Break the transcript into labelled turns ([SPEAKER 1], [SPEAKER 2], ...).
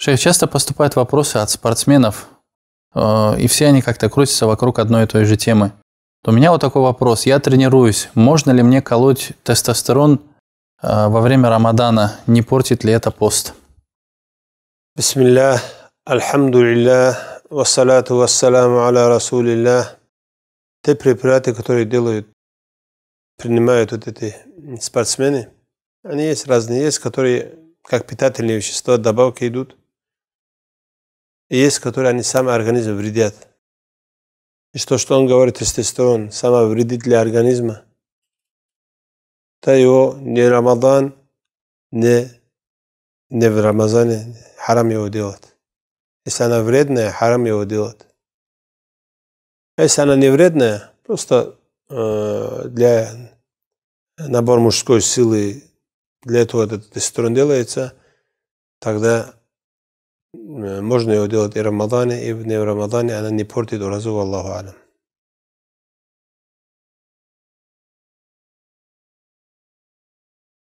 [SPEAKER 1] Шейх, часто поступают вопросы от спортсменов, э, и все они как-то крутятся вокруг одной и той же темы. У меня вот такой вопрос. Я тренируюсь. Можно ли мне колоть тестостерон э, во время Рамадана? Не портит ли это пост?
[SPEAKER 2] Бисмиллях, альхамду лиллях, вассалату вассаламу аля расулиллях. Те препараты, которые делают, принимают вот эти спортсмены, они есть разные. Есть, которые как питательные вещества, добавки идут – есть, которые они сами организм вредят. И то, что он говорит, тестостерон, сама вредит для организма. То его не Рамадан, не, не в Рамазане харам его делать. Если она вредная, харам его делать. А если она не вредная, просто э, для набора мужской силы, для этого этот тестостерон делается, тогда možno je odjelati Ramadane i ne Ramadane, a da ni porti dolazu, Allahu alam.